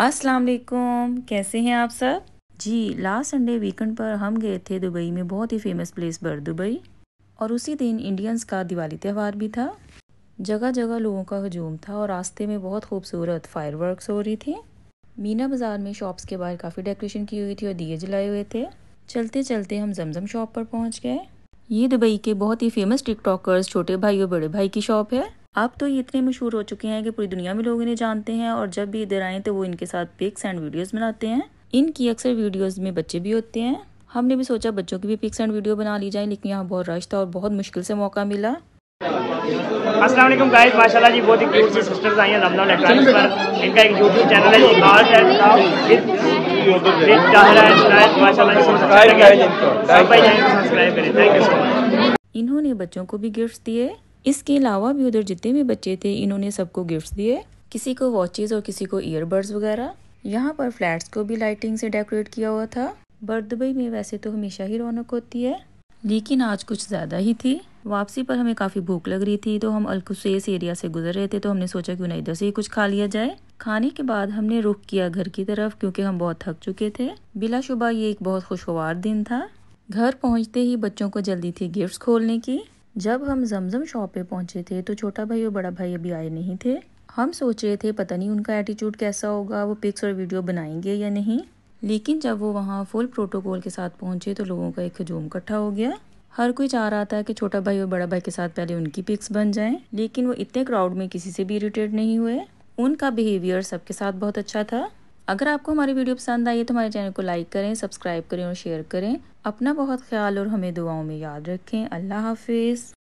अस्सलाम वालेकुम कैसे हैं आप सब जी लास्ट संडे वीकेंड पर हम गए थे दुबई में बहुत ही फेमस प्लेस पर दुबई और उसी दिन इंडियंस का दिवाली त्यौहार भी था जगह जगह लोगों का हजूम था और रास्ते में बहुत खूबसूरत फायरवर्क्स हो रही थी मीना बाज़ार में शॉप्स के बाहर काफ़ी डेकोरेशन की हुई थी और दिए जलाए हुए थे चलते चलते हम जमजम शॉप पर पहुंच गए ये दुबई के बहुत ही फेमस टिकटॉकर्स छोटे भाई और बड़े भाई की शॉप है अब तो ये इतने मशहूर हो चुके हैं कि पूरी दुनिया में लोग इन्हें जानते हैं और जब भी इधर आए तो वो इनके साथ पिक्स एंड वीडियोज़ बनाते हैं इनकी अक्सर वीडियोज़ में बच्चे भी होते हैं हमने भी सोचा बच्चों की भी पिक्स एंड वीडियो बना ली जाए लेकिन यहाँ बहुत रश था और बहुत मुश्किल से मौका मिला अस्सलाम वालेकुम गाइस माशाल्लाह जी बहुत ही क्यूट सी सिस्टर्स आई हैं लमना इलेक्ट्रॉनिक्स पर इनका एक YouTube चैनल है जी कार्ड एंड चाहरा एंड माशाल्लाह जी सब्सक्राइब करें थैंक यू सो मच इन्होंने बच्चों को भी गिफ्ट्स दिए इसके अलावा भी उधर जितने भी बच्चे थे इन्होंने सबको गिफ्ट दिए किसी को वॉचेस और किसी को ईयरबड्स वगैरह यहाँ पर फ्लैट्स को भी लाइटिंग से डेकोरेट किया हुआ था बर्थ दुबई में वैसे तो हमेशा ही रौनक होती है लेकिन आज कुछ ज़्यादा ही थी वापसी पर हमें काफ़ी भूख लग रही थी तो हम अलकुसेस एरिया से गुजर रहे थे तो हमने सोचा क्यों ना इधर से ही कुछ खा लिया जाए खाने के बाद हमने रुख किया घर की तरफ क्योंकि हम बहुत थक चुके थे बिलाशुबा ये एक बहुत खुशगवार दिन था घर पहुंचते ही बच्चों को जल्दी थी गिफ्ट्स खोलने की जब हम जमजम शॉप पे पहुंचे थे तो छोटा भाई और बड़ा भाई अभी आए नहीं थे हम सोचे थे पता नहीं उनका एटीट्यूड कैसा होगा वो पिक्स और वीडियो बनाएंगे या नहीं लेकिन जब वो वहाँ फुल प्रोटोकॉल के साथ पहुँचे तो लोगों का एक हजूम इकट्ठा हो गया हर कोई चाह रहा था कि छोटा भाई और बड़ा भाई के साथ पहले उनकी पिक्स बन जाएं लेकिन वो इतने क्राउड में किसी से भी इरिटेट नहीं हुए उनका बिहेवियर सबके साथ बहुत अच्छा था अगर आपको हमारी वीडियो पसंद आई है तो हमारे चैनल को लाइक करें सब्सक्राइब करें और शेयर करें अपना बहुत ख्याल और हमें दुआओं में याद रखें अल्लाह हाफिज़